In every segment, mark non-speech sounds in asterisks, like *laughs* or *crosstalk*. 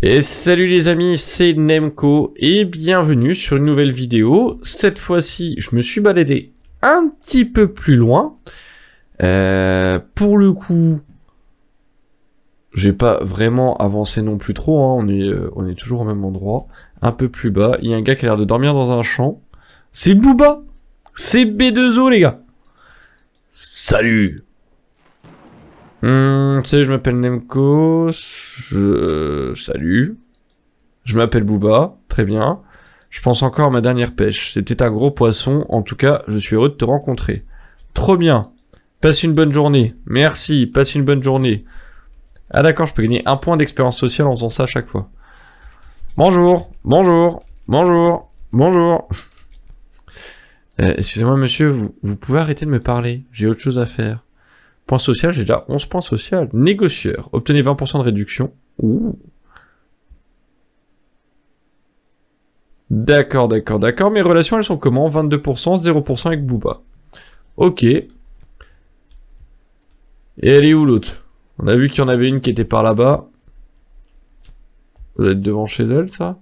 Et salut les amis, c'est Nemco et bienvenue sur une nouvelle vidéo. Cette fois-ci, je me suis baladé un petit peu plus loin. Euh, pour le coup, j'ai pas vraiment avancé non plus trop, hein. on, est, euh, on est toujours au même endroit. Un peu plus bas, il y a un gars qui a l'air de dormir dans un champ. C'est Booba C'est B2O les gars Salut Hum, je m'appelle Nemco. Je... Euh, salut. Je m'appelle Booba. Très bien. Je pense encore à ma dernière pêche. C'était un gros poisson. En tout cas, je suis heureux de te rencontrer. Trop bien. Passe une bonne journée. Merci. Passe une bonne journée. Ah d'accord, je peux gagner un point d'expérience sociale en faisant ça à chaque fois. Bonjour. Bonjour. Bonjour. Bonjour. Euh, excusez-moi, monsieur, vous pouvez arrêter de me parler. J'ai autre chose à faire. Point social, j'ai déjà 11 points social. Négocieur, obtenez 20% de réduction. Ouh. D'accord, d'accord, d'accord. Mes relations, elles sont comment 22%, 0% avec Booba. Ok. Et elle est où l'autre On a vu qu'il y en avait une qui était par là-bas. Vous êtes devant chez elle, ça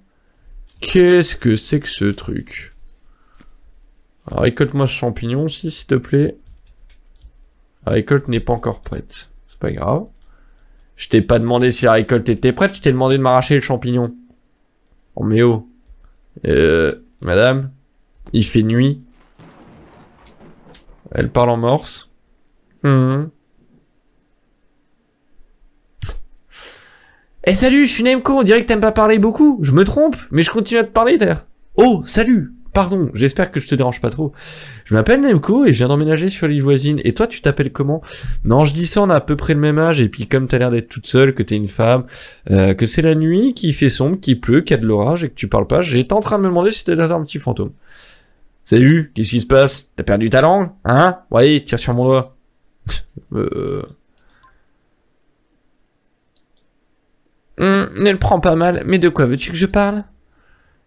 Qu'est-ce que c'est que ce truc Alors, récolte-moi ce champignon aussi, s'il te plaît. La récolte n'est pas encore prête. C'est pas grave. Je t'ai pas demandé si la récolte était prête, je t'ai demandé de m'arracher le champignon. Oh mais oh. Euh, madame, il fait nuit. Elle parle en morse. hum. Eh salut, je suis Nemco, on dirait que t'aimes pas parler beaucoup. Je me trompe, mais je continue à te parler, terre. Oh, salut Pardon, j'espère que je te dérange pas trop. Je m'appelle Nemco et je viens d'emménager sur l'île voisine. Et toi, tu t'appelles comment Non, je dis ça, on a à peu près le même âge. Et puis, comme t'as l'air d'être toute seule, que t'es une femme, euh, que c'est la nuit, qu'il fait sombre, qu'il pleut, qu'il y a de l'orage et que tu parles pas, j'étais en train de me demander si t'étais un petit fantôme. Salut, qu'est-ce qui se passe T'as perdu ta langue Hein Ouais, tire sur mon doigt. *laughs* Euh. Hmm, ne le prends pas mal, mais de quoi veux-tu que je parle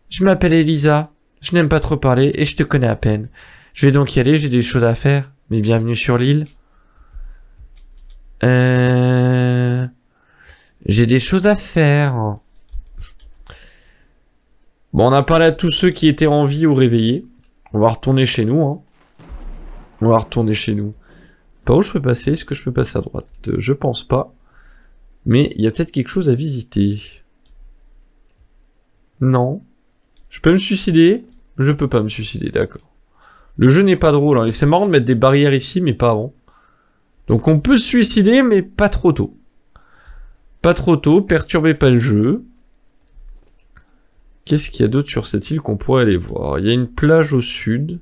Je m'appelle Elisa je n'aime pas trop parler et je te connais à peine. Je vais donc y aller, j'ai des choses à faire, mais bienvenue sur l'île. Euh... J'ai des choses à faire. Bon, on a parlé à tous ceux qui étaient en vie ou réveillés. On va retourner chez nous. Hein. On va retourner chez nous. Pas où je peux passer Est-ce que je peux passer à droite euh, Je pense pas. Mais il y a peut-être quelque chose à visiter. Non. Je peux me suicider je peux pas me suicider, d'accord. Le jeu n'est pas drôle, hein. c'est marrant de mettre des barrières ici, mais pas avant. Donc on peut se suicider, mais pas trop tôt. Pas trop tôt, perturbez pas le jeu. Qu'est-ce qu'il y a d'autre sur cette île qu'on pourrait aller voir Il y a une plage au sud.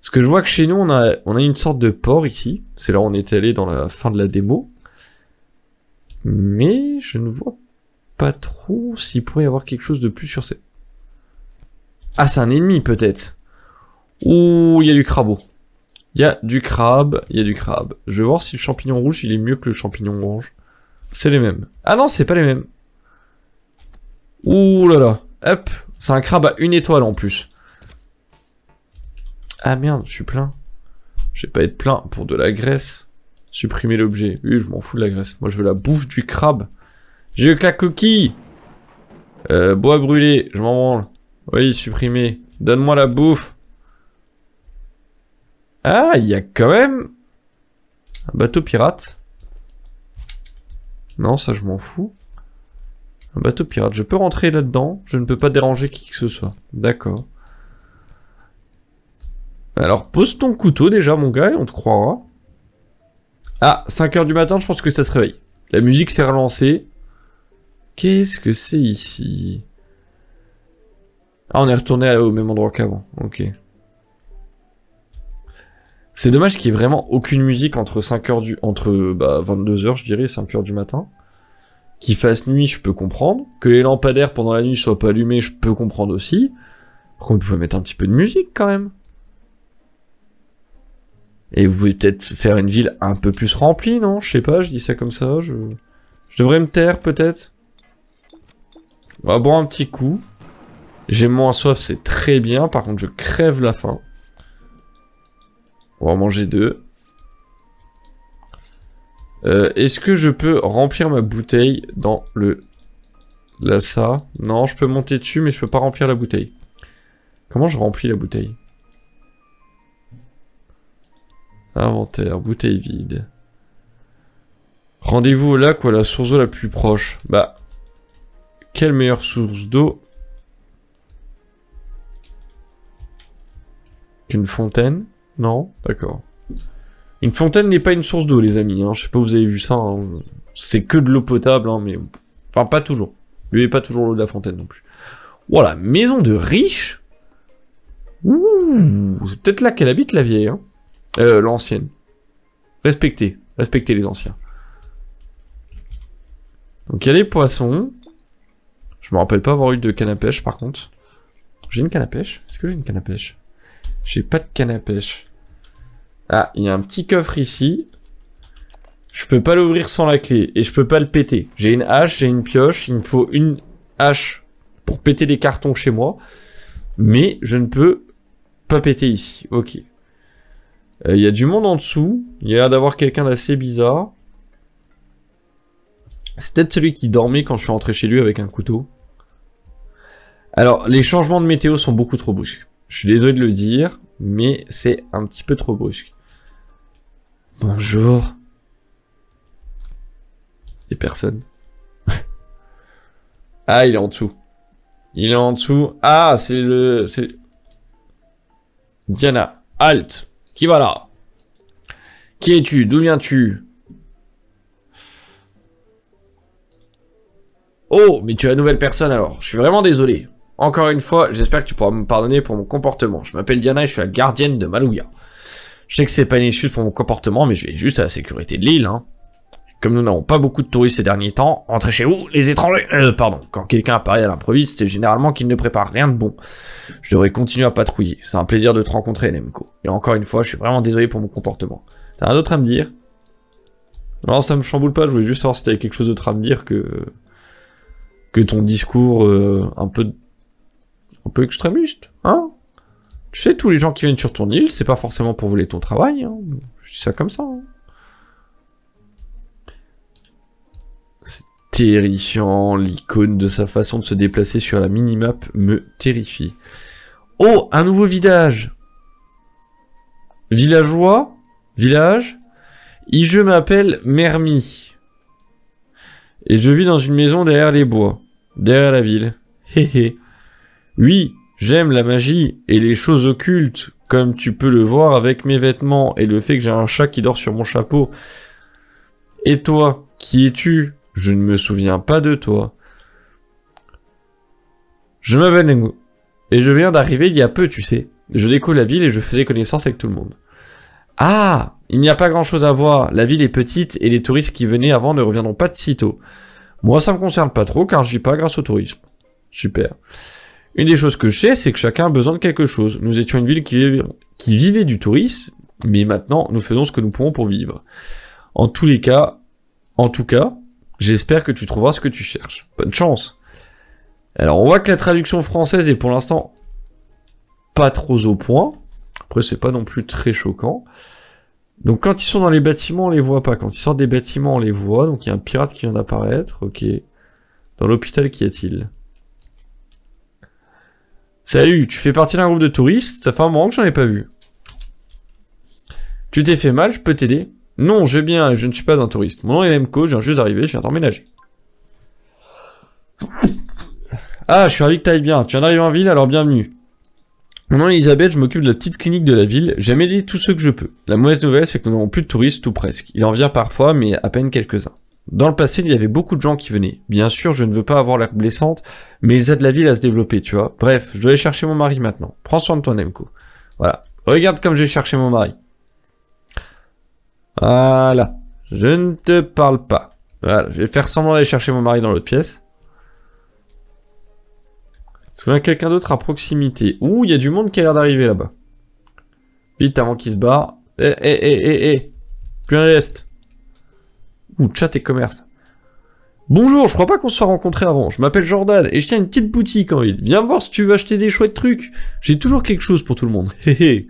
Parce que je vois que chez nous, on a, on a une sorte de port ici. C'est là où on est allé dans la fin de la démo. Mais je ne vois pas trop s'il pourrait y avoir quelque chose de plus sur cette... Ah, c'est un ennemi, peut-être. Ouh, il y a du crabeau. Il y a du crabe, il y a du crabe. Je vais voir si le champignon rouge, il est mieux que le champignon orange. C'est les mêmes. Ah non, c'est pas les mêmes. Ouh là là. Hop, c'est un crabe à une étoile en plus. Ah merde, je suis plein. Je vais pas être plein pour de la graisse. Supprimer l'objet. Oui, je m'en fous de la graisse. Moi, je veux la bouffe du crabe. J'ai eu que la coquille. bois brûlé, je m'en rends oui, supprimé. Donne-moi la bouffe. Ah, il y a quand même un bateau pirate. Non, ça je m'en fous. Un bateau pirate. Je peux rentrer là-dedans. Je ne peux pas déranger qui que ce soit. D'accord. Alors pose ton couteau déjà mon gars on te croira. Ah, 5h du matin, je pense que ça se réveille. La musique s'est relancée. Qu'est-ce que c'est ici ah, on est retourné au même endroit qu'avant. Ok. C'est dommage qu'il y ait vraiment aucune musique entre 5 heures du... Entre bah, 22h, je dirais, 5h du matin. Qu'il fasse nuit, je peux comprendre. Que les lampadaires pendant la nuit soient pas allumés, je peux comprendre aussi. Par contre, mettre un petit peu de musique quand même. Et vous pouvez peut-être faire une ville un peu plus remplie, non Je sais pas, je dis ça comme ça, je... Je devrais me taire, peut-être. On va boire un petit coup. J'ai moins soif, c'est très bien. Par contre, je crève la faim. On va en manger deux. Euh, est-ce que je peux remplir ma bouteille dans le... Là, ça Non, je peux monter dessus, mais je peux pas remplir la bouteille. Comment je remplis la bouteille Inventaire, bouteille vide. Rendez-vous au lac ou à la source d'eau la plus proche. Bah, quelle meilleure source d'eau Qu'une fontaine Non D'accord. Une fontaine n'est pas une source d'eau, les amis. Hein. Je sais pas, vous avez vu ça. Hein. C'est que de l'eau potable, hein, mais... Enfin, pas toujours. Buvez pas toujours l'eau de la fontaine non plus. Voilà, maison de riche. Ouh, c'est peut-être là qu'elle habite, la vieille. Hein. Euh, l'ancienne. Respectez. Respectez les anciens. Donc, il y a les poissons. Je me rappelle pas avoir eu de canne à pêche, par contre. J'ai une canne à pêche Est-ce que j'ai une canne à pêche j'ai pas de canne à pêche. Ah, il y a un petit coffre ici. Je peux pas l'ouvrir sans la clé et je peux pas le péter. J'ai une hache, j'ai une pioche, il me faut une hache pour péter des cartons chez moi. Mais je ne peux pas péter ici. Ok. Euh, il y a du monde en dessous. Il y a l'air d'avoir quelqu'un d'assez bizarre. C'est peut-être celui qui dormait quand je suis rentré chez lui avec un couteau. Alors, les changements de météo sont beaucoup trop brusques. Je suis désolé de le dire, mais c'est un petit peu trop brusque. Bonjour. Et personne. *laughs* ah, il est en dessous. Il est en dessous. Ah, c'est le... C'est... Diana, Alt. Qui va là Qui es-tu D'où viens-tu Oh, mais tu es la nouvelle personne alors. Je suis vraiment désolé. Encore une fois, j'espère que tu pourras me pardonner pour mon comportement. Je m'appelle Diana et je suis la gardienne de Malouya. Je sais que c'est pas une excuse pour mon comportement, mais je vais juste à la sécurité de l'île, hein. Comme nous n'avons pas beaucoup de touristes ces derniers temps, entrez chez vous, les étrangers euh, Pardon, quand quelqu'un apparaît à l'improviste, c'est généralement qu'il ne prépare rien de bon. Je devrais continuer à patrouiller, c'est un plaisir de te rencontrer, Nemco. Et encore une fois, je suis vraiment désolé pour mon comportement. T'as un autre à me dire Non, ça me chamboule pas, je voulais juste savoir si t'avais quelque chose d'autre à me dire que... que ton discours euh, un peu un peu extrémiste, hein Tu sais, tous les gens qui viennent sur ton île, c'est pas forcément pour voler ton travail, hein je dis ça comme ça. Hein. c'est terrifiant, l'icône de sa façon de se déplacer sur la minimap me terrifie. Oh, un nouveau village Villageois Village Et je m'appelle Mermi. Et je vis dans une maison derrière les bois, derrière la ville. Hé oui, j'aime la magie et les choses occultes, comme tu peux le voir avec mes vêtements et le fait que j'ai un chat qui dort sur mon chapeau. Et toi, qui es-tu Je ne me souviens pas de toi. Je m'appelle Nengo. Et je viens d'arriver il y a peu, tu sais. Je découvre la ville et je faisais connaissance avec tout le monde. Ah Il n'y a pas grand-chose à voir. La ville est petite et les touristes qui venaient avant ne reviendront pas de sitôt. Moi, ça me concerne pas trop car j'y pas grâce au tourisme. Super. Une des choses que je sais, c'est que chacun a besoin de quelque chose. Nous étions une ville qui, vivait du tourisme, mais maintenant, nous faisons ce que nous pouvons pour vivre. En tous les cas, en tout cas, j'espère que tu trouveras ce que tu cherches. Bonne chance. Alors, on voit que la traduction française est pour l'instant pas trop au point. Après, c'est pas non plus très choquant. Donc, quand ils sont dans les bâtiments, on les voit pas. Quand ils sortent des bâtiments, on les voit. Donc, il y a un pirate qui vient d'apparaître. Ok. Dans l'hôpital, qu'y a-t-il Salut, tu fais partie d'un groupe de touristes, ça fait un moment que j'en ai pas vu. Tu t'es fait mal, je peux t'aider Non, je vais bien, je ne suis pas un touriste. Mon nom est Lemko, je viens juste d'arriver, je viens d'emménager. Ah, je suis ravi que t'ailles bien, tu viens d'arriver en ville, alors bienvenue. Mon nom est Elisabeth, je m'occupe de la petite clinique de la ville, j'aime aider tous ceux que je peux. La mauvaise nouvelle, c'est que nous n'avons plus de touristes, tout presque. Il en vient parfois, mais à peine quelques-uns. Dans le passé, il y avait beaucoup de gens qui venaient. Bien sûr, je ne veux pas avoir l'air blessante, mais ils aident la ville à se développer, tu vois. Bref, je dois aller chercher mon mari maintenant. Prends soin de toi, Nemco. Voilà. Regarde comme j'ai cherché mon mari. Voilà. Je ne te parle pas. Voilà, je vais faire semblant d'aller chercher mon mari dans l'autre pièce. Est-ce qu'on a quelqu'un d'autre à proximité Ouh, il y a du monde qui a l'air d'arriver là-bas. Vite, avant qu'il se barre. Eh, eh, eh, eh, eh. Plus un reste ou chat et commerce. Bonjour, je crois pas qu'on se soit rencontré avant. Je m'appelle Jordan et je tiens une petite boutique en ville. Viens voir si tu veux acheter des chouettes trucs. J'ai toujours quelque chose pour tout le monde. et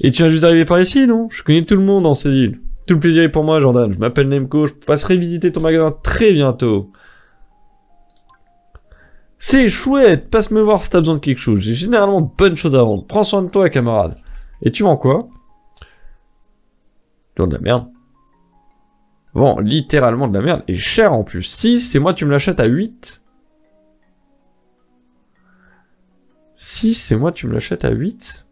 tu viens juste d'arriver par ici, non Je connais tout le monde dans ces villes. Tout le plaisir est pour moi, Jordan. Je m'appelle Nemco. Je passerai visiter ton magasin très bientôt. C'est chouette. Passe me voir si t'as besoin de quelque chose. J'ai généralement de bonnes choses à vendre. Prends soin de toi, camarade. Et tu vends quoi vends la merde. Bon, littéralement de la merde et cher en plus. Si, c'est moi tu me l'achètes à 8. Si, c'est moi tu me l'achètes à 8.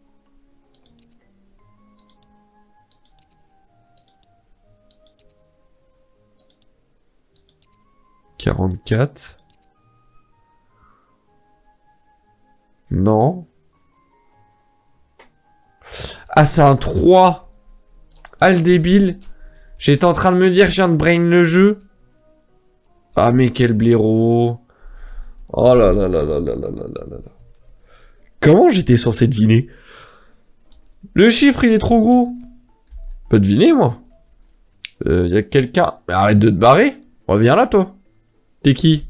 44. Non. Ah, c'est un 3. Ah, le débile. J'étais en train de me dire, je viens de brain le jeu. Ah, mais quel blaireau. Oh là là là là là là là là là. Comment j'étais censé deviner Le chiffre, il est trop gros. Pas deviner, moi. Euh, y a quelqu'un. Arrête de te barrer. Reviens là, toi. T'es qui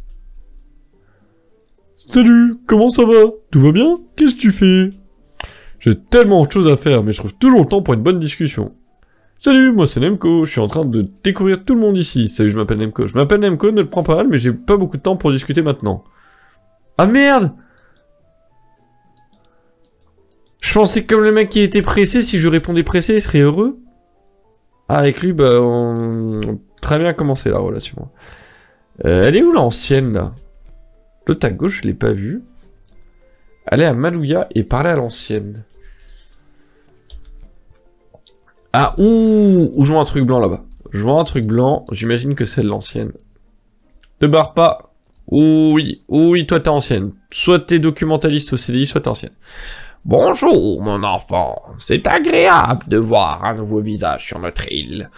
Salut, comment ça va Tout va bien Qu'est-ce que tu fais J'ai tellement de choses à faire, mais je trouve toujours le temps pour une bonne discussion. Salut, moi c'est Nemco, je suis en train de découvrir tout le monde ici. Salut, je m'appelle Nemco. Je m'appelle Nemco, ne le prends pas mal, mais j'ai pas beaucoup de temps pour discuter maintenant. Ah merde Je pensais que comme le mec qui était pressé, si je répondais pressé, il serait heureux. Ah, avec lui, bah, on... très bien commencé la relation. Euh, elle est où l'ancienne, là L'autre à gauche, je l'ai pas vue. Aller à Malouya et parler à l'ancienne. Ah, ouh, ou je vois un truc blanc là-bas. Je vois un truc blanc, j'imagine que c'est l'ancienne. Te barre pas. oui, oui, toi t'es ancienne. Soit t'es documentaliste au CDI, soit t'es ancienne. Bonjour, mon enfant. C'est agréable de voir un nouveau visage sur notre île.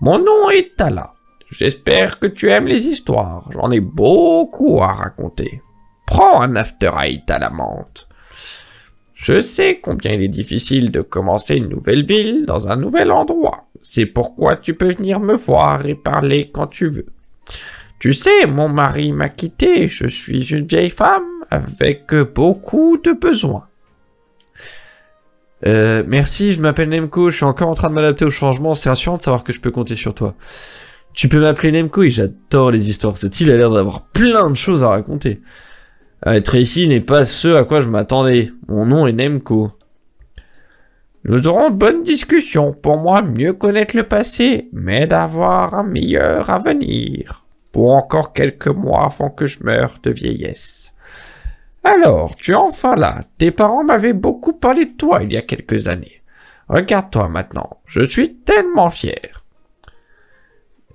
Mon nom est Tala. J'espère que tu aimes les histoires. J'en ai beaucoup à raconter. Prends un after à la menthe. Je sais combien il est difficile de commencer une nouvelle ville dans un nouvel endroit. C'est pourquoi tu peux venir me voir et parler quand tu veux. Tu sais, mon mari m'a quitté, je suis une vieille femme avec beaucoup de besoins. Euh, merci, je m'appelle Nemco, je suis encore en train de m'adapter au changement, c'est rassurant de savoir que je peux compter sur toi. Tu peux m'appeler Nemco et j'adore les histoires, cette île a l'air d'avoir plein de choses à raconter. Être ici n'est pas ce à quoi je m'attendais. Mon nom est Nemco. Nous aurons de bonnes discussions. Pour moi, mieux connaître le passé, mais d'avoir un meilleur avenir. Pour encore quelques mois avant que je meure de vieillesse. Alors, tu es enfin là. Tes parents m'avaient beaucoup parlé de toi il y a quelques années. Regarde-toi maintenant. Je suis tellement fier.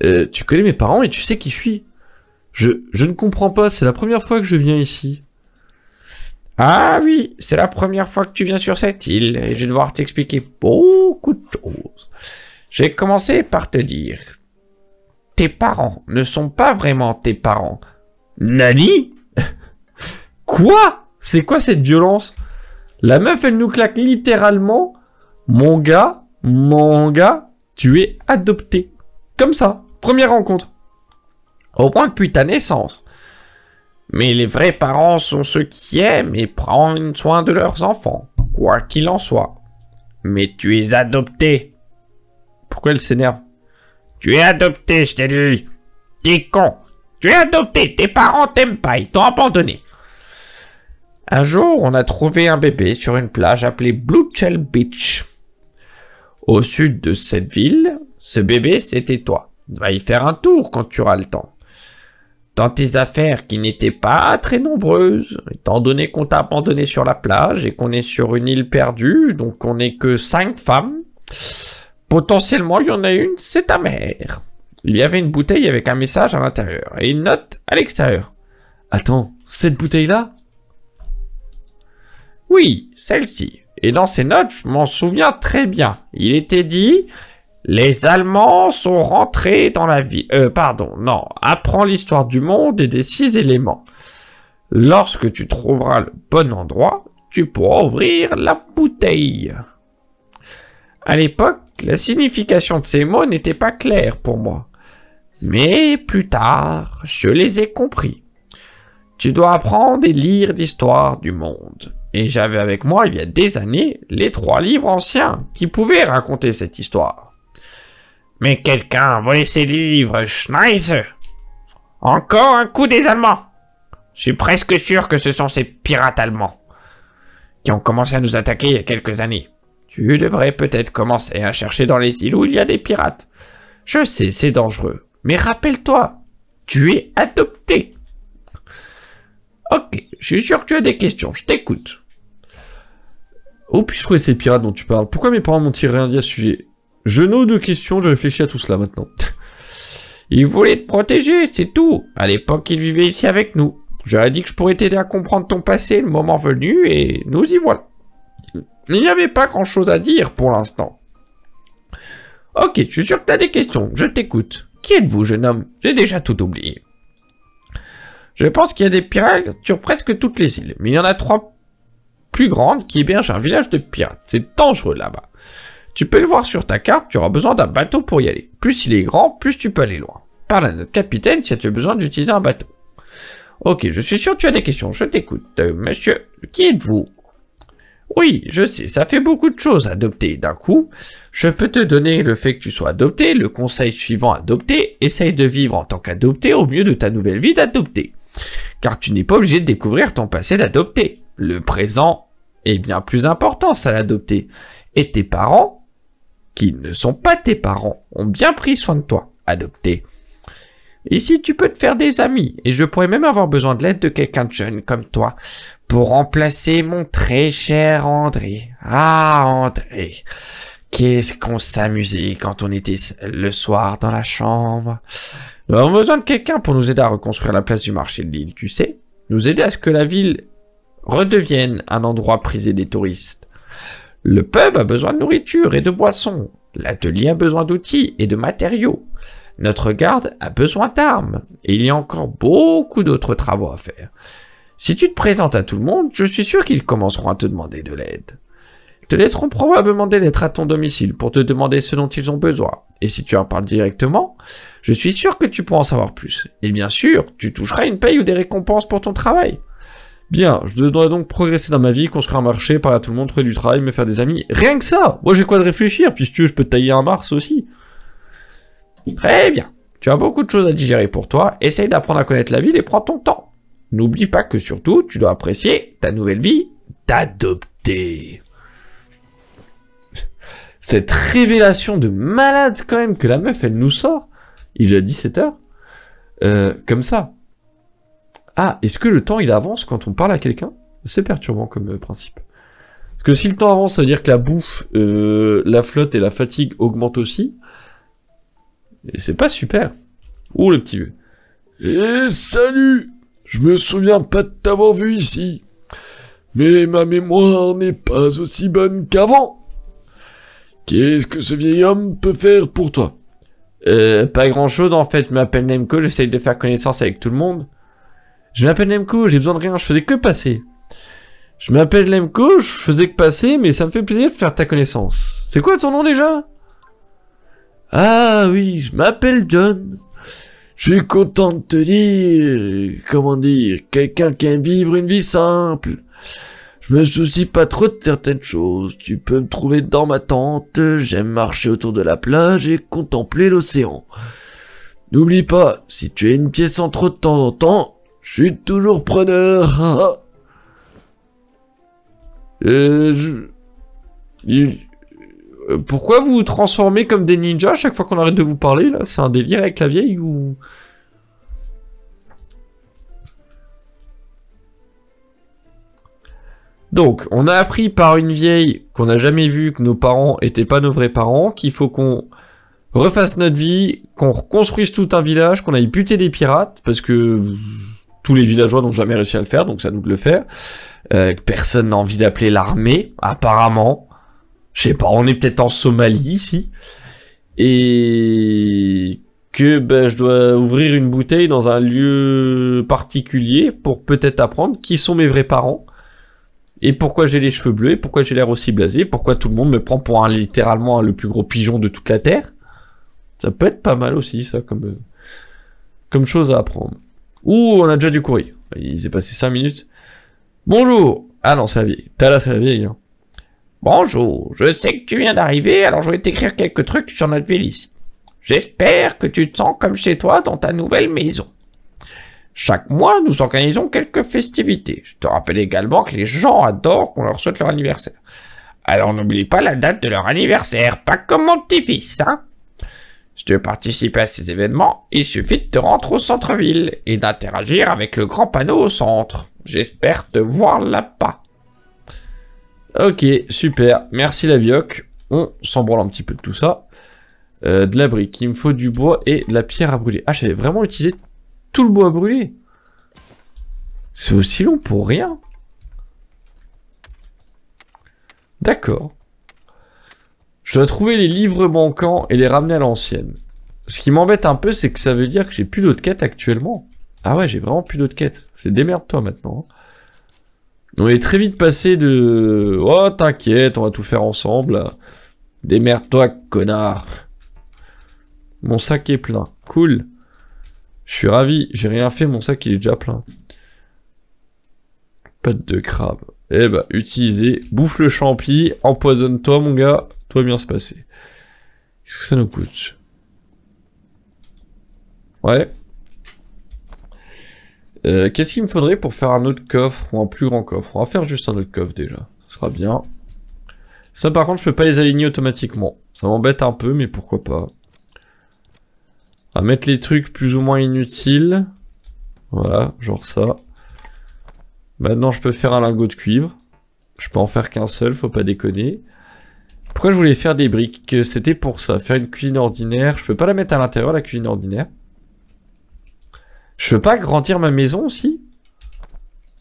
Euh, tu connais mes parents et tu sais qui je suis. Je, ne comprends pas, c'est la première fois que je viens ici. Ah oui, c'est la première fois que tu viens sur cette île et je vais devoir t'expliquer beaucoup de choses. Je vais commencer par te dire, tes parents ne sont pas vraiment tes parents. Nani *laughs* Quoi C'est quoi cette violence La meuf, elle nous claque littéralement. Mon gars, mon gars, tu es adopté. Comme ça, première rencontre au moins depuis ta naissance. Mais les vrais parents sont ceux qui aiment et prennent soin de leurs enfants, quoi qu'il en soit. Mais tu es adopté. Pourquoi elle s'énerve Tu es adopté, je t'ai dit. T'es con. Tu es adopté, tes parents t'aiment pas, ils t'ont abandonné. Un jour, on a trouvé un bébé sur une plage appelée Blue Shell Beach. Au sud de cette ville, ce bébé, c'était toi. Va y faire un tour quand tu auras le temps dans tes affaires qui n'étaient pas très nombreuses, étant donné qu'on t'a abandonné sur la plage et qu'on est sur une île perdue, donc on n'est que cinq femmes, potentiellement il y en a une, c'est ta mère. Il y avait une bouteille avec un message à l'intérieur et une note à l'extérieur. Attends, cette bouteille-là Oui, celle-ci. Et dans ces notes, je m'en souviens très bien. Il était dit les Allemands sont rentrés dans la vie... Euh, pardon, non. Apprends l'histoire du monde et des six éléments. Lorsque tu trouveras le bon endroit, tu pourras ouvrir la bouteille. À l'époque, la signification de ces mots n'était pas claire pour moi. Mais plus tard, je les ai compris. Tu dois apprendre et lire l'histoire du monde. Et j'avais avec moi il y a des années les trois livres anciens qui pouvaient raconter cette histoire. Mais quelqu'un a volé ses livres, Schneise Encore un coup des Allemands Je suis presque sûr que ce sont ces pirates allemands qui ont commencé à nous attaquer il y a quelques années. Tu devrais peut-être commencer à chercher dans les îles où il y a des pirates. Je sais, c'est dangereux. Mais rappelle-toi, tu es adopté. Ok, je suis sûr que tu as des questions, je t'écoute. Où oh, puis-je trouver ces pirates dont tu parles Pourquoi mes parents m'ont tiré rien dit à ce sujet je n'ai de questions, je réfléchis à tout cela maintenant. *laughs* il voulait te protéger, c'est tout. À l'époque, il vivait ici avec nous. J'aurais dit que je pourrais t'aider à comprendre ton passé le moment venu, et nous y voilà. Il n'y avait pas grand-chose à dire pour l'instant. Ok, je suis sûr que t'as des questions, je t'écoute. Qui êtes-vous, jeune homme J'ai déjà tout oublié. Je pense qu'il y a des pirates sur presque toutes les îles, mais il y en a trois plus grandes qui hébergent un village de pirates. C'est dangereux là-bas. Tu peux le voir sur ta carte, tu auras besoin d'un bateau pour y aller. Plus il est grand, plus tu peux aller loin. Parle à notre capitaine si tu as besoin d'utiliser un bateau. Ok, je suis sûr que tu as des questions, je t'écoute. Euh, monsieur, qui êtes-vous Oui, je sais, ça fait beaucoup de choses adopter d'un coup. Je peux te donner le fait que tu sois adopté, le conseil suivant adopté, essaye de vivre en tant qu'adopté au mieux de ta nouvelle vie d'adopté. Car tu n'es pas obligé de découvrir ton passé d'adopté. Le présent est bien plus important, ça l'adopter. Et tes parents qui ne sont pas tes parents, ont bien pris soin de toi, adopté. Ici, tu peux te faire des amis, et je pourrais même avoir besoin de l'aide de quelqu'un de jeune comme toi, pour remplacer mon très cher André. Ah, André. Qu'est-ce qu'on s'amusait quand on était le soir dans la chambre. Nous avons besoin de quelqu'un pour nous aider à reconstruire la place du marché de l'île, tu sais. Nous aider à ce que la ville redevienne un endroit prisé des touristes. Le pub a besoin de nourriture et de boissons. L'atelier a besoin d'outils et de matériaux. Notre garde a besoin d'armes. Et il y a encore beaucoup d'autres travaux à faire. Si tu te présentes à tout le monde, je suis sûr qu'ils commenceront à te demander de l'aide. Ils te laisseront probablement d'être à ton domicile pour te demander ce dont ils ont besoin. Et si tu en parles directement, je suis sûr que tu pourras en savoir plus. Et bien sûr, tu toucheras une paye ou des récompenses pour ton travail. Bien, je devrais donc progresser dans ma vie, construire un marché, parler à tout le monde, trouver du travail, me faire des amis. Rien que ça Moi j'ai quoi de réfléchir, puis si tu veux je peux te tailler un Mars aussi. Très bien. Tu as beaucoup de choses à digérer pour toi, essaye d'apprendre à connaître la ville et prends ton temps. N'oublie pas que surtout, tu dois apprécier ta nouvelle vie, d'adopter. *laughs* Cette révélation de malade quand même que la meuf elle nous sort. Il est a 17h. Euh, comme ça. Ah, est-ce que le temps il avance quand on parle à quelqu'un C'est perturbant comme euh, principe. Parce que si le temps avance, ça veut dire que la bouffe, euh, la flotte et la fatigue augmentent aussi. Et c'est pas super. Ouh, le petit vieux. Eh salut Je me souviens pas de t'avoir vu ici. Mais ma mémoire n'est pas aussi bonne qu'avant. Qu'est-ce que ce vieil homme peut faire pour toi Euh, pas grand chose en fait, je m'appelle Nemco, j'essaye de faire connaissance avec tout le monde. Je m'appelle Lemko, j'ai besoin de rien, je faisais que passer. Je m'appelle Lemko, je faisais que passer, mais ça me fait plaisir de faire ta connaissance. C'est quoi ton nom déjà Ah oui, je m'appelle John. Je suis content de te dire, comment dire, quelqu'un qui aime vivre une vie simple. Je me soucie pas trop de certaines choses. Tu peux me trouver dans ma tente. J'aime marcher autour de la plage et contempler l'océan. N'oublie pas, si tu es une pièce en trop de temps en temps, je suis toujours preneur. Euh, pourquoi vous vous transformez comme des ninjas chaque fois qu'on arrête de vous parler là C'est un délire avec la vieille ou... Donc, on a appris par une vieille qu'on n'a jamais vu que nos parents étaient pas nos vrais parents, qu'il faut qu'on refasse notre vie, qu'on reconstruise tout un village, qu'on aille buter des pirates, parce que tous les villageois n'ont jamais réussi à le faire, donc ça à nous de le faire. Euh, personne n'a envie d'appeler l'armée, apparemment. Je sais pas, on est peut-être en Somalie ici. Et que ben, je dois ouvrir une bouteille dans un lieu particulier pour peut-être apprendre qui sont mes vrais parents. Et pourquoi j'ai les cheveux bleus, et pourquoi j'ai l'air aussi blasé, pourquoi tout le monde me prend pour un littéralement le plus gros pigeon de toute la Terre. Ça peut être pas mal aussi, ça, comme, euh, comme chose à apprendre. Ouh, on a déjà du courrier. Il s'est passé 5 minutes. Bonjour. Ah non, c'est la vieille. T'as là, c'est la vieille. Hein. Bonjour. Je sais que tu viens d'arriver, alors je vais t'écrire quelques trucs sur notre ville ici. J'espère que tu te sens comme chez toi dans ta nouvelle maison. Chaque mois, nous organisons quelques festivités. Je te rappelle également que les gens adorent qu'on leur souhaite leur anniversaire. Alors n'oublie pas la date de leur anniversaire, pas comme mon petit-fils, hein si tu veux participer à ces événements, il suffit de te rendre au centre-ville et d'interagir avec le grand panneau au centre. J'espère te voir là-bas. Ok, super. Merci la Vioque. On s'en un petit peu de tout ça. Euh, de la brique, il me faut du bois et de la pierre à brûler. Ah, j'avais vraiment utilisé tout le bois à brûler. C'est aussi long pour rien. D'accord. Je dois trouver les livres manquants et les ramener à l'ancienne. Ce qui m'embête un peu, c'est que ça veut dire que j'ai plus d'autres quêtes actuellement. Ah ouais, j'ai vraiment plus d'autres quêtes. C'est démerde-toi maintenant. Hein. On est très vite passé de... Oh, t'inquiète, on va tout faire ensemble. Démerde-toi, connard. Mon sac est plein. Cool. Je suis ravi. J'ai rien fait, mon sac il est déjà plein. Pâte de crabe. Eh bah, ben, utilisez. Bouffe le champi. Empoisonne-toi, mon gars bien se passer. Qu'est-ce que ça nous coûte Ouais. Euh, qu'est-ce qu'il me faudrait pour faire un autre coffre ou un plus grand coffre On va faire juste un autre coffre déjà. Ça sera bien. Ça par contre je peux pas les aligner automatiquement. Ça m'embête un peu mais pourquoi pas. À mettre les trucs plus ou moins inutiles. Voilà, genre ça. Maintenant je peux faire un lingot de cuivre. Je peux en faire qu'un seul, faut pas déconner. Pourquoi je voulais faire des briques C'était pour ça, faire une cuisine ordinaire. Je peux pas la mettre à l'intérieur, la cuisine ordinaire. Je peux pas grandir ma maison aussi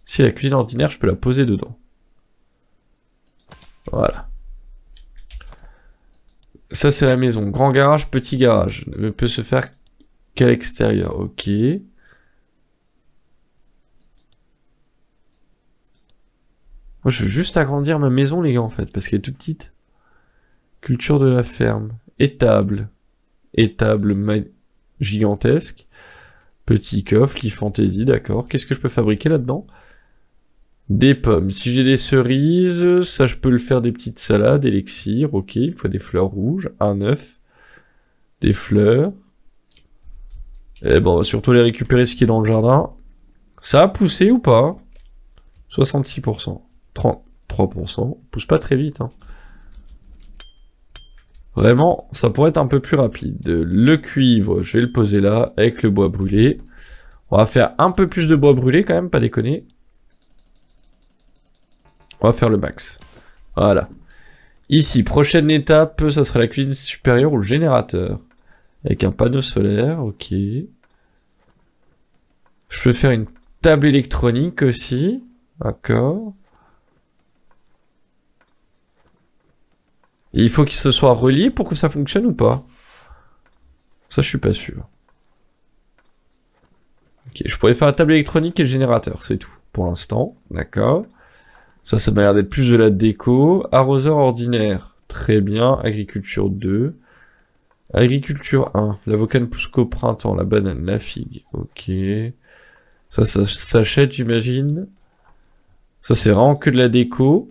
Si, la cuisine ordinaire, je peux la poser dedans. Voilà. Ça, c'est la maison. Grand garage, petit garage. Ne peut se faire qu'à l'extérieur. Ok. Moi, je veux juste agrandir ma maison, les gars, en fait, parce qu'elle est toute petite. Culture de la ferme. Étable. Étable gigantesque. Petit coffre, qui fantaisie, d'accord. Qu'est-ce que je peux fabriquer là-dedans Des pommes. Si j'ai des cerises, ça je peux le faire des petites salades, élixir, ok. Il faut des fleurs rouges, un œuf, des fleurs. Et eh bon, on va surtout les récupérer ce qui est dans le jardin. Ça a poussé ou pas 66%. 33%. pousse pas très vite. Hein. Vraiment, ça pourrait être un peu plus rapide. Le cuivre, je vais le poser là, avec le bois brûlé. On va faire un peu plus de bois brûlé quand même, pas déconner. On va faire le max. Voilà. Ici, prochaine étape, ça sera la cuisine supérieure ou le générateur. Avec un panneau solaire, ok. Je peux faire une table électronique aussi. D'accord. il faut qu'il se soit relié pour que ça fonctionne ou pas Ça, je suis pas sûr. Ok, je pourrais faire la table électronique et le générateur, c'est tout pour l'instant. D'accord. Ça, ça m'a l'air d'être plus de la déco. Arroseur ordinaire, très bien. Agriculture 2. Agriculture 1. L'avocat ne pousse qu'au printemps. La banane, la figue. Ok. Ça, ça s'achète, j'imagine. Ça, c'est vraiment que de la déco.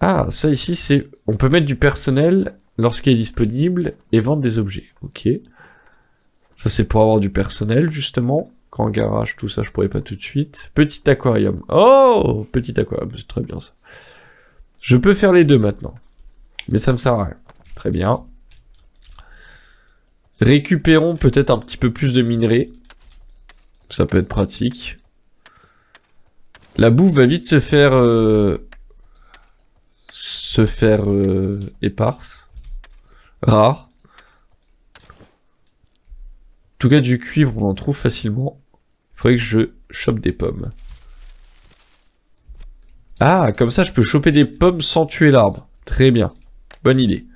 Ah, ça ici, c'est... On peut mettre du personnel lorsqu'il est disponible et vendre des objets. Ok. Ça, c'est pour avoir du personnel, justement. Quand garage, tout ça, je pourrais pas tout de suite. Petit aquarium. Oh Petit aquarium, c'est très bien, ça. Je peux faire les deux, maintenant. Mais ça me sert à rien. Très bien. Récupérons peut-être un petit peu plus de minerais. Ça peut être pratique. La boue va vite se faire... Euh, se faire euh, éparse, rare. En tout cas, du cuivre, on en trouve facilement. Il faudrait que je chope des pommes. Ah, comme ça, je peux choper des pommes sans tuer l'arbre. Très bien. Bonne idée.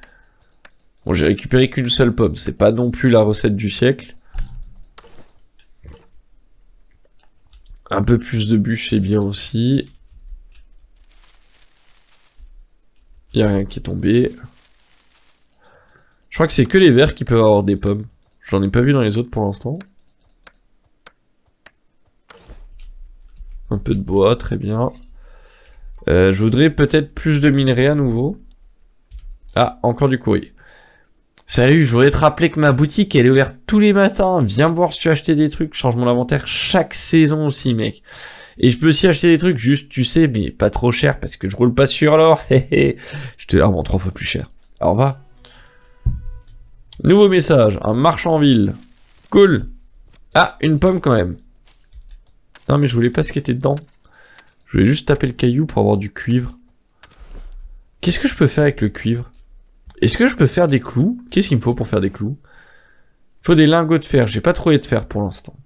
Bon, j'ai récupéré qu'une seule pomme. C'est pas non plus la recette du siècle. Un peu plus de bûches, c'est bien aussi. Il n'y a rien qui est tombé. Je crois que c'est que les verres qui peuvent avoir des pommes. J'en ai pas vu dans les autres pour l'instant. Un peu de bois, très bien. Euh, je voudrais peut-être plus de minerais à nouveau. Ah, encore du courrier. Salut, je voudrais te rappeler que ma boutique, elle est ouverte tous les matins. Viens voir si tu as acheté des trucs. change mon inventaire chaque saison aussi, mec. Et je peux aussi acheter des trucs juste, tu sais, mais pas trop cher parce que je roule pas sur l'or. *laughs* je te leur trois fois plus cher. Au revoir. Nouveau message, un marchand ville. Cool. Ah, une pomme quand même. Non mais je voulais pas ce qui était dedans. Je voulais juste taper le caillou pour avoir du cuivre. Qu'est-ce que je peux faire avec le cuivre Est-ce que je peux faire des clous Qu'est-ce qu'il me faut pour faire des clous Il faut des lingots de fer. J'ai pas trouvé de fer pour l'instant.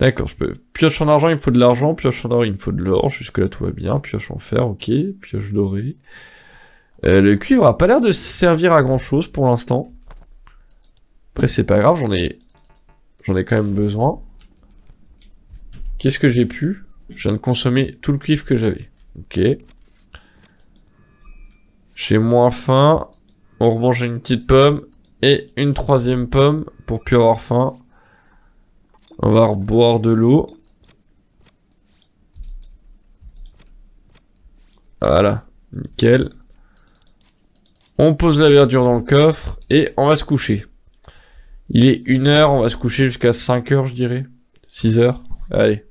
D'accord, je peux. Pioche en argent, il me faut de l'argent. Pioche en or, il me faut de l'or. Jusque-là, tout va bien. Pioche en fer, ok. Pioche dorée. Euh, le cuivre a pas l'air de servir à grand-chose pour l'instant. Après, c'est pas grave, j'en ai... J'en ai quand même besoin. Qu'est-ce que j'ai pu Je viens de consommer tout le cuivre que j'avais. Ok. J'ai moins faim. On remange une petite pomme. Et une troisième pomme pour plus avoir faim. On va reboire de l'eau. Voilà, nickel. On pose la verdure dans le coffre et on va se coucher. Il est 1h, on va se coucher jusqu'à 5h je dirais. 6h, allez.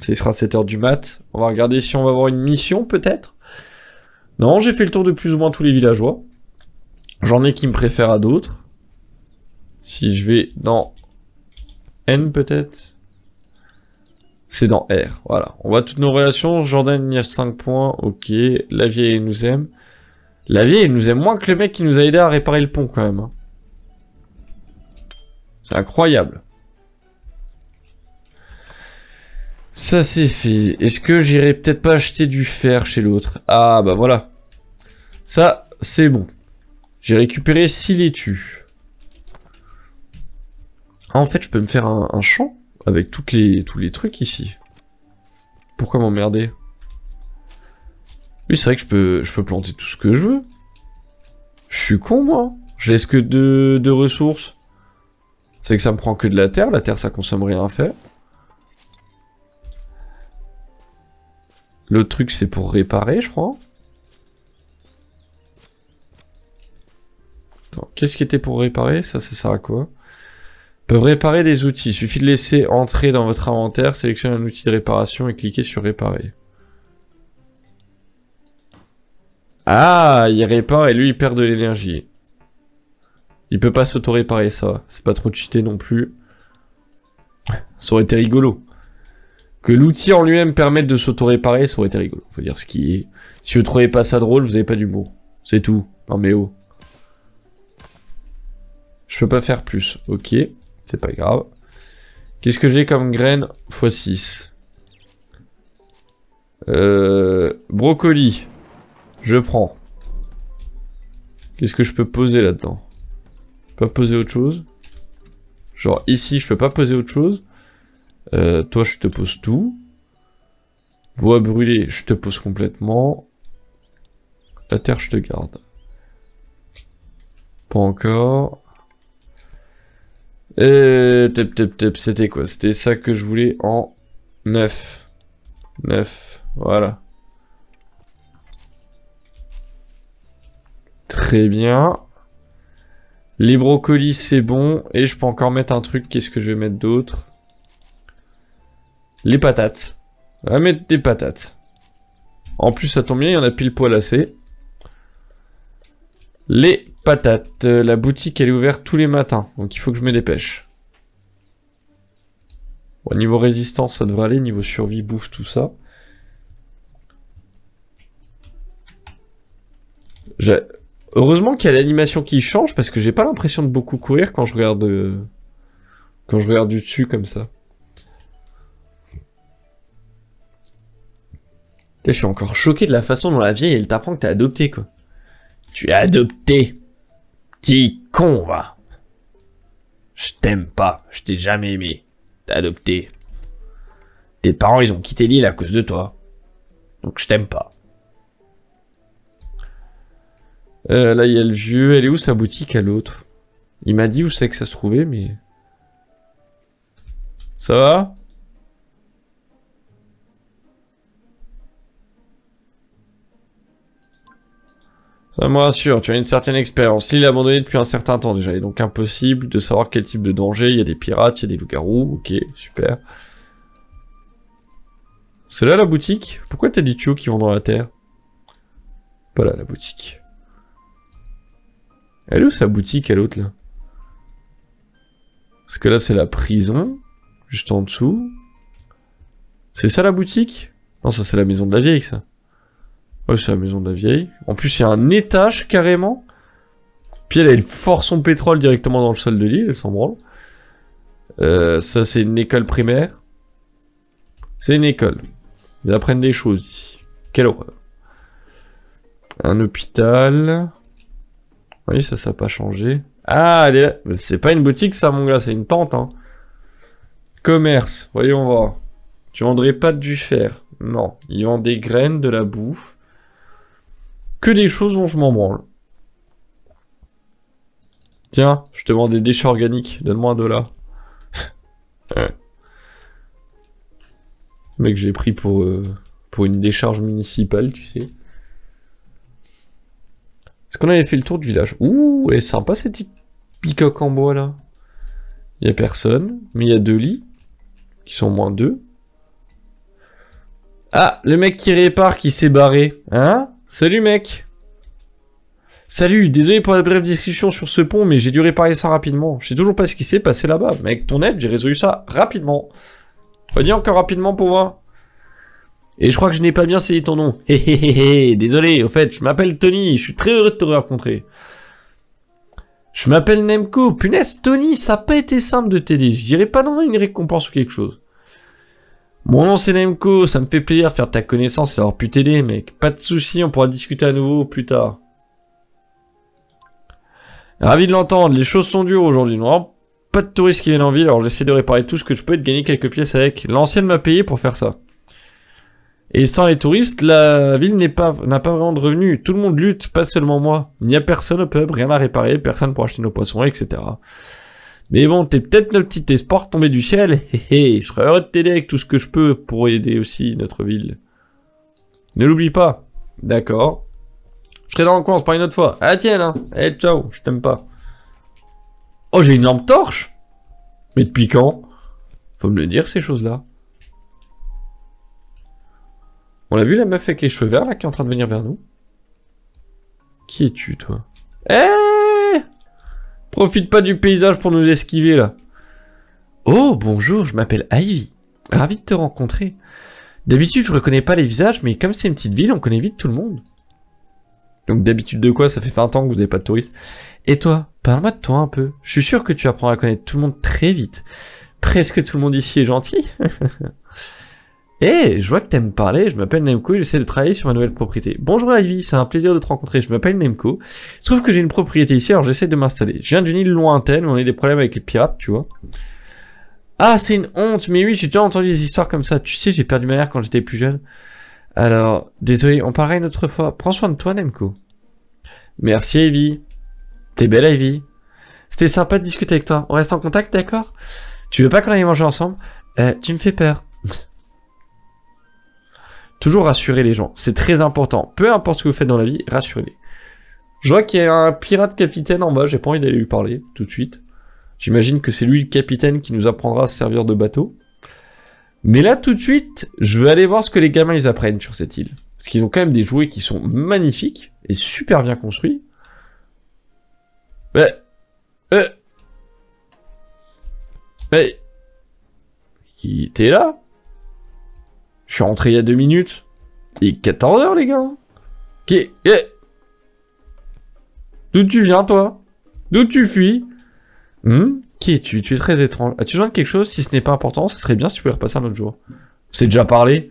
ça sera 7h du mat. On va regarder si on va avoir une mission peut-être. Non, j'ai fait le tour de plus ou moins tous les villageois. J'en ai qui me préfèrent à d'autres. Si je vais dans N peut-être C'est dans R, voilà. On voit toutes nos relations. Jordan, il y a 5 points, ok. La vieille, nous aime. La vieille, nous aime moins que le mec qui nous a aidé à réparer le pont, quand même. Hein. C'est incroyable. Ça, c'est fait. Est-ce que j'irai peut-être pas acheter du fer chez l'autre Ah, bah voilà. Ça, c'est bon. J'ai récupéré 6 laitues. Ah, en fait, je peux me faire un, champ avec toutes les, tous les trucs ici. Pourquoi m'emmerder Oui, c'est vrai que je peux, je peux planter tout ce que je veux. Je suis con, moi. Je laisse que de ressources. C'est que ça me prend que de la terre. La terre, ça consomme rien à faire. Le truc, c'est pour réparer, je crois. Qu'est-ce qui était pour réparer Ça, ça sert à quoi peuvent réparer des outils. Il suffit de laisser entrer dans votre inventaire, sélectionner un outil de réparation et cliquer sur réparer. Ah, il répare et lui il perd de l'énergie. Il peut pas s'auto-réparer ça. C'est pas trop cheaté non plus. Ça aurait été rigolo. Que l'outil en lui-même permette de s'auto-réparer, ça aurait été rigolo. Faut dire ce qui est. Si vous trouvez pas ça drôle, vous avez pas du d'humour. C'est tout. Non mais oh. Je peux pas faire plus. Ok. C'est pas grave. Qu'est-ce que j'ai comme graine x6 euh, Brocoli. Je prends. Qu'est-ce que je peux poser là-dedans Je peux pas poser autre chose Genre ici, je peux pas poser autre chose euh, Toi, je te pose tout. Bois brûlé, je te pose complètement. La terre, je te garde. Pas encore. Euh, tep, tep, c'était quoi C'était ça que je voulais en 9. 9, voilà. Très bien. Les brocolis, c'est bon. Et je peux encore mettre un truc. Qu'est-ce que je vais mettre d'autre Les patates. On va mettre des patates. En plus, ça tombe bien, il y en a pile poil assez. Les patate. Euh, la boutique, elle est ouverte tous les matins, donc il faut que je me dépêche. Bon, niveau résistance, ça devrait aller. Niveau survie, bouffe, tout ça. Heureusement qu'il y a l'animation qui change parce que j'ai pas l'impression de beaucoup courir quand je regarde euh, quand je regarde du dessus comme ça. je suis encore choqué de la façon dont la vieille elle t'apprend que t'es adopté quoi. Tu es adopté. T'es con, va. Je t'aime pas, je t'ai jamais aimé. T'as adopté. Tes parents, ils ont quitté l'île à cause de toi. Donc je t'aime pas. Euh, là, il y a le vieux. Elle est où sa boutique à l'autre Il m'a dit où c'est que ça se trouvait, mais... Ça va Euh, Moi sûr, rassure, tu as une certaine expérience. L'île abandonnée depuis un certain temps déjà, il est donc impossible de savoir quel type de danger. Il y a des pirates, il y a des loups-garous, ok, super. C'est là la boutique Pourquoi t'as des tuyaux qui vont dans la terre Voilà la boutique. Elle est où sa boutique à l'autre là Parce que là c'est la prison, juste en dessous. C'est ça la boutique Non, ça c'est la maison de la vieille ça. Ouais, c'est la maison de la vieille. En plus, il y a un étage carrément. Puis elle, elle force son pétrole directement dans le sol de l'île, elle s'en branle. Euh, ça, c'est une école primaire. C'est une école. Ils apprennent des choses ici. Quelle horreur. Un hôpital. Oui, ça, ça n'a pas changé. Ah, elle C'est pas une boutique, ça, mon gars, c'est une tente, hein. Commerce, voyons voir. Tu vendrais pas du fer. Non. Ils vendent des graines, de la bouffe que des choses dont je m'en branle. Tiens, je te demande des déchets organiques, donne-moi un dollar. *laughs* Mec, j'ai pris pour, euh, pour une décharge municipale, tu sais. Est-ce qu'on avait fait le tour du village Ouh, elle est sympa cette petite picoque en bois là. Il y a personne, mais il y a deux lits qui sont moins deux. Ah, le mec qui répare qui s'est barré, hein Salut mec Salut, désolé pour la brève discussion sur ce pont, mais j'ai dû réparer ça rapidement. Je sais toujours pas ce qui s'est passé là-bas, mais avec ton aide, j'ai résolu ça rapidement. Venez encore rapidement pour voir. Et je crois que je n'ai pas bien saisi ton nom. *laughs* Hé désolé, au fait, je m'appelle Tony, je suis très heureux de te rencontrer. Je m'appelle Nemco, punaise Tony, ça n'a pas été simple de t'aider, je dirais pas dans une récompense ou quelque chose. Mon nom c'est Nemco, ça me fait plaisir de faire ta connaissance et d'avoir pu t'aider, mec. Pas de soucis, on pourra discuter à nouveau plus tard. Ravi de l'entendre, les choses sont dures aujourd'hui. Non, pas de touristes qui viennent en ville, alors j'essaie de réparer tout ce que je peux et de gagner quelques pièces avec. L'ancienne m'a payé pour faire ça. Et sans les touristes, la ville n'est pas, n'a pas vraiment de revenus. Tout le monde lutte, pas seulement moi. Il n'y a personne au pub, rien à réparer, personne pour acheter nos poissons, etc. Mais bon, t'es peut-être notre petit espoir tombé du ciel. *laughs* Hé je serais heureux de t'aider avec tout ce que je peux pour aider aussi notre ville. Ne l'oublie pas. D'accord. Je serai dans le coin, on se parle une autre fois. Ah tiens, hein. Eh, ciao, je t'aime pas. Oh, j'ai une lampe torche Mais depuis quand Faut me le dire, ces choses-là. On a vu la meuf avec les cheveux verts, là, qui est en train de venir vers nous Qui es-tu, toi Eh Profite pas du paysage pour nous esquiver là. Oh, bonjour, je m'appelle Ivy. Ravi de te rencontrer. D'habitude, je reconnais pas les visages, mais comme c'est une petite ville, on connaît vite tout le monde. Donc d'habitude de quoi Ça fait 20 ans que vous n'avez pas de touristes. Et toi Parle-moi de toi un peu. Je suis sûr que tu apprends à connaître tout le monde très vite. Presque tout le monde ici est gentil. *laughs* Eh, je vois que t'aimes parler, je m'appelle Nemco et j'essaie de travailler sur ma nouvelle propriété. Bonjour Ivy, c'est un plaisir de te rencontrer, je m'appelle Nemco. trouve que j'ai une propriété ici, alors j'essaie de m'installer. Je viens d'une île lointaine on a des problèmes avec les pirates, tu vois. Ah, c'est une honte, mais oui, j'ai déjà entendu des histoires comme ça. Tu sais, j'ai perdu ma mère quand j'étais plus jeune. Alors, désolé, on parlera une autre fois. Prends soin de toi, Nemco. Merci Ivy. T'es belle Ivy. C'était sympa de discuter avec toi. On reste en contact, d'accord Tu veux pas qu'on aille manger ensemble euh, Tu me fais peur. Toujours rassurer les gens, c'est très important. Peu importe ce que vous faites dans la vie, rassurez-les. Je vois qu'il y a un pirate capitaine en bas, j'ai pas envie d'aller lui parler tout de suite. J'imagine que c'est lui le capitaine qui nous apprendra à servir de bateau. Mais là tout de suite, je vais aller voir ce que les gamins ils apprennent sur cette île. Parce qu'ils ont quand même des jouets qui sont magnifiques et super bien construits. Mais... Mais... Mais... Il était là je suis rentré il y a deux minutes. Il est 14h, les gars. Qui D'où tu viens, toi D'où tu fuis hmm? Qui es-tu Tu es très étrange. As-tu besoin de quelque chose Si ce n'est pas important, ce serait bien si tu pouvais repasser un autre jour. C'est déjà parlé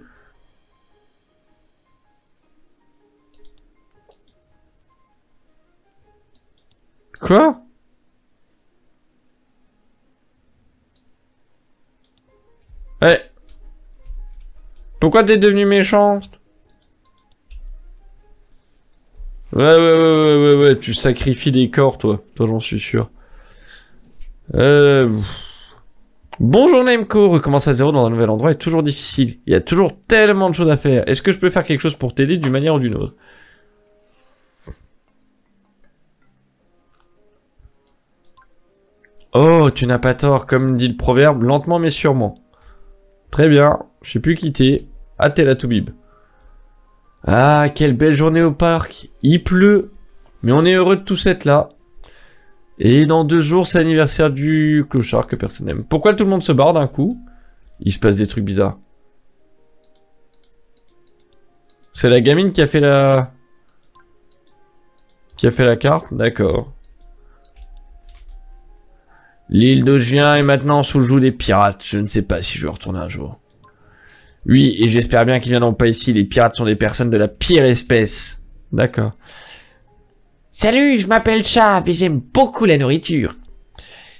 Quoi Pourquoi t'es devenu méchant ouais, ouais, ouais, ouais, ouais, ouais, tu sacrifies les corps, toi. Toi, j'en suis sûr. Euh... Bonjour Nemco, recommence à zéro dans un nouvel endroit est toujours difficile. Il y a toujours tellement de choses à faire. Est-ce que je peux faire quelque chose pour t'aider d'une manière ou d'une autre Oh, tu n'as pas tort, comme dit le proverbe, lentement mais sûrement. Très bien, je sais plus quitter. Ah, Ah, quelle belle journée au parc. Il pleut, mais on est heureux de tous être là. Et dans deux jours, c'est l'anniversaire du clochard que personne n'aime. Pourquoi tout le monde se barre d'un coup Il se passe des trucs bizarres. C'est la gamine qui a fait la... Qui a fait la carte D'accord. L'île de est maintenant sous le joug des pirates. Je ne sais pas si je vais retourner un jour. Oui, et j'espère bien qu'ils viendront pas ici. Les pirates sont des personnes de la pire espèce. D'accord. Salut, je m'appelle Chav et j'aime beaucoup la nourriture.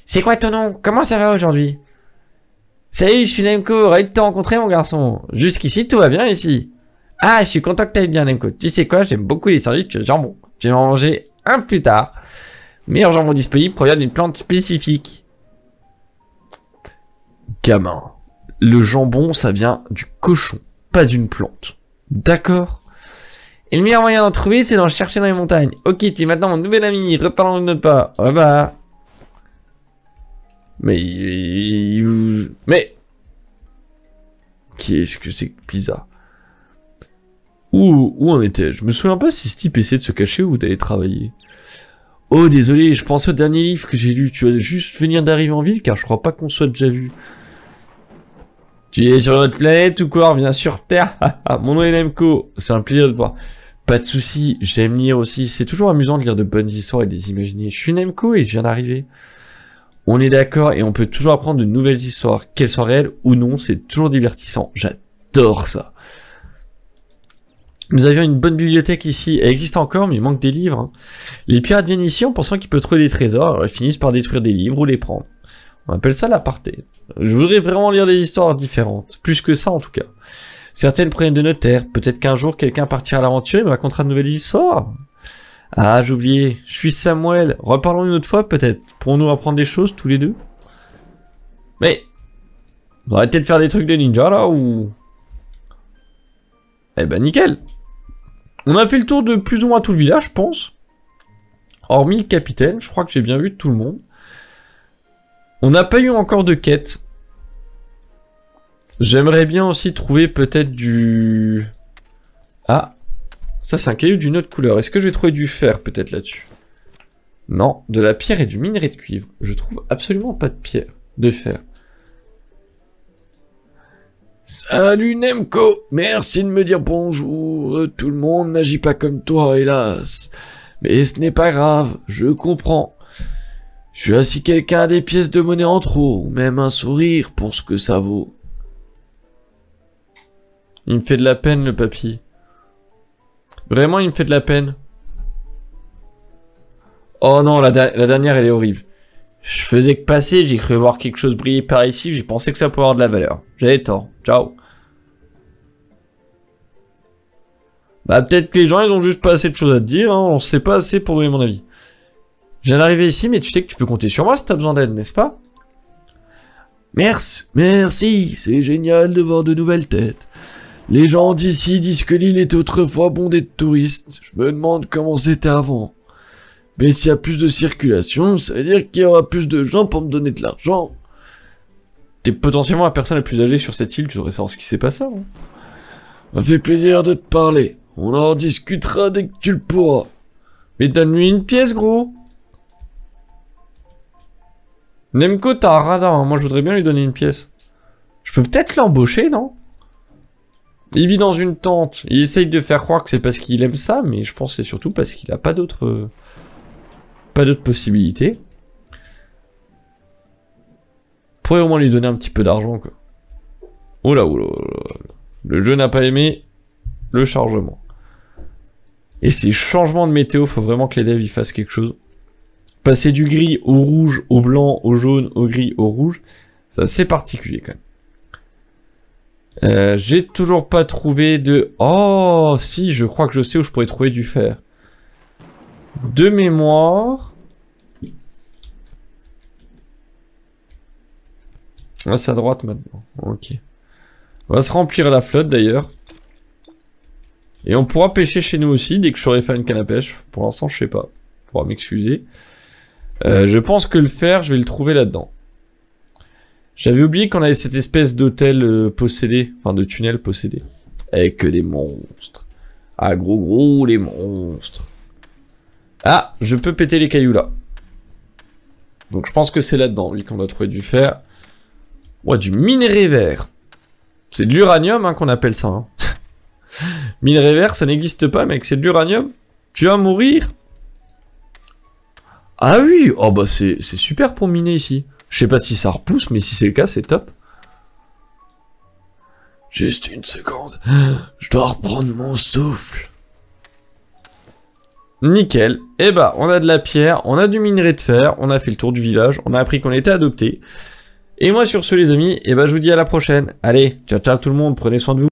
C'est quoi ton nom Comment ça va aujourd'hui Salut, je suis Nemco, ravi de te rencontrer mon garçon. Jusqu'ici, tout va bien ici. Ah, je suis content que t'ailles bien Nemco. Tu sais quoi, j'aime beaucoup les sandwichs jambon. Je vais en manger un plus tard. Meilleur jambon disponible provient d'une plante spécifique. Gamin le jambon, ça vient du cochon, pas d'une plante. D'accord Et le meilleur moyen d'en trouver, c'est d'en chercher dans les montagnes. Ok, tu es maintenant mon nouvel ami, reparlons de notre pas. Au revoir. Mais... Mais... Qu'est-ce que c'est bizarre où, où en étais-je Je me souviens pas si ce type essayait de se cacher ou d'aller travailler. Oh désolé, je pense au dernier livre que j'ai lu. Tu vas juste venir d'arriver en ville car je crois pas qu'on soit déjà vu. Tu es sur notre planète ou quoi Viens sur Terre. *laughs* Ah, ah, mon nom est Nemco. C'est un plaisir de voir. Pas de souci, j'aime lire aussi. C'est toujours amusant de lire de bonnes histoires et de les imaginer. Je suis Nemco et je viens d'arriver. On est d'accord et on peut toujours apprendre de nouvelles histoires, qu'elles soient réelles ou non, c'est toujours divertissant. J'adore ça. Nous avions une bonne bibliothèque ici. Elle existe encore, mais il manque des livres. Hein. Les pirates viennent ici en pensant qu'ils peuvent trouver des trésors. ils finissent par détruire des livres ou les prendre. On appelle ça l'aparté. Je voudrais vraiment lire des histoires différentes, plus que ça en tout cas. Certaines prennent de notaire. peut-être qu'un jour quelqu'un partira à l'aventure et me racontera de nouvelle histoire. Ah, j'ai oublié, je suis Samuel, reparlons une autre fois peut-être, pour nous apprendre des choses tous les deux. Mais, on va peut-être faire des trucs de ninja là, ou... Eh ben nickel On a fait le tour de plus ou moins tout le village, je pense. Hormis le capitaine, je crois que j'ai bien vu tout le monde. On n'a pas eu encore de quête. J'aimerais bien aussi trouver peut-être du... Ah Ça c'est un caillou d'une autre couleur. Est-ce que je vais trouver du fer peut-être là-dessus Non, de la pierre et du minerai de cuivre. Je trouve absolument pas de pierre, de fer. Salut Nemco Merci de me dire bonjour. Tout le monde n'agit pas comme toi, hélas. Mais ce n'est pas grave, je comprends. Je suis assis quelqu'un a des pièces de monnaie en trop, ou même un sourire pour ce que ça vaut. Il me fait de la peine, le papy. Vraiment, il me fait de la peine. Oh non, la, dernière, elle est horrible. Je faisais que passer, j'ai cru voir quelque chose briller par ici, j'ai pensé que ça pouvait avoir de la valeur. J'avais tort. Ciao. Bah peut-être que les gens, ils ont juste pas assez de choses à te dire, hein. on sait pas assez pour donner mon avis. Je viens d'arriver ici, mais tu sais que tu peux compter sur moi si t'as besoin d'aide, n'est-ce pas Merci, merci, c'est génial de voir de nouvelles têtes. Les gens d'ici disent que l'île était autrefois bondée de touristes. Je me demande comment c'était avant. Mais s'il y a plus de circulation, ça veut dire qu'il y aura plus de gens pour me donner de l'argent. T'es potentiellement la personne la plus âgée sur cette île, tu devrais savoir ce qui s'est passé. Hein. Ça fait plaisir de te parler. On en discutera dès que tu le pourras. Mais donne-lui une pièce, gros. Nemco, t'as un hein. Moi, je voudrais bien lui donner une pièce. Je peux peut-être l'embaucher, non Il vit dans une tente. Il essaye de faire croire que c'est parce qu'il aime ça, mais je pense que c'est surtout parce qu'il a pas d'autres... Euh, pas d'autres possibilités. Pourrait au moins lui donner un petit peu d'argent, quoi. Oula, oula, oula. Le jeu n'a pas aimé le chargement. Et ces changements de météo, faut vraiment que les devs y fassent quelque chose passer du gris au rouge, au blanc, au jaune, au gris, au rouge, ça c'est particulier quand même. Euh, j'ai toujours pas trouvé de... Oh, si, je crois que je sais où je pourrais trouver du fer. De mémoire... Ah, c'est à droite maintenant. Ok. On va se remplir la flotte d'ailleurs. Et on pourra pêcher chez nous aussi dès que je fait une canne à pêche. Pour l'instant, je sais pas. On pourra m'excuser. Euh, je pense que le fer, je vais le trouver là-dedans. J'avais oublié qu'on avait cette espèce d'hôtel euh, possédé, enfin de tunnel possédé. Avec des monstres. Ah gros gros les monstres. Ah, je peux péter les cailloux là. Donc je pense que c'est là-dedans, lui qu'on va trouver du fer. Ouais, du minerai vert. C'est de l'uranium hein, qu'on appelle ça. Hein. *laughs* minerai vert, ça n'existe pas, mec, c'est de l'uranium. Tu vas mourir ah oui Oh bah c'est super pour miner ici. Je sais pas si ça repousse, mais si c'est le cas, c'est top. Juste une seconde. Je dois reprendre mon souffle. Nickel. Eh bah, on a de la pierre, on a du minerai de fer, on a fait le tour du village, on a appris qu'on était adopté. Et moi, sur ce, les amis, et eh bah je vous dis à la prochaine. Allez, ciao, ciao tout le monde, prenez soin de vous.